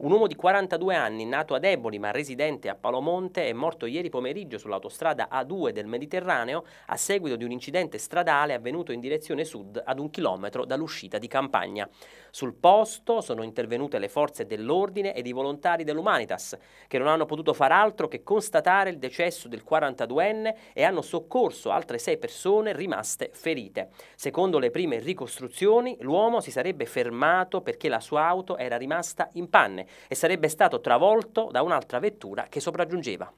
Un uomo di 42 anni, nato a Deboli ma residente a Palomonte, è morto ieri pomeriggio sull'autostrada A2 del Mediterraneo a seguito di un incidente stradale avvenuto in direzione sud ad un chilometro dall'uscita di Campagna. Sul posto sono intervenute le forze dell'ordine ed i volontari dell'Umanitas, che non hanno potuto far altro che constatare il decesso del 42enne e hanno soccorso altre sei persone rimaste ferite. Secondo le prime ricostruzioni, l'uomo si sarebbe fermato perché la sua auto era rimasta in panne e sarebbe stato travolto da un'altra vettura che sopraggiungeva.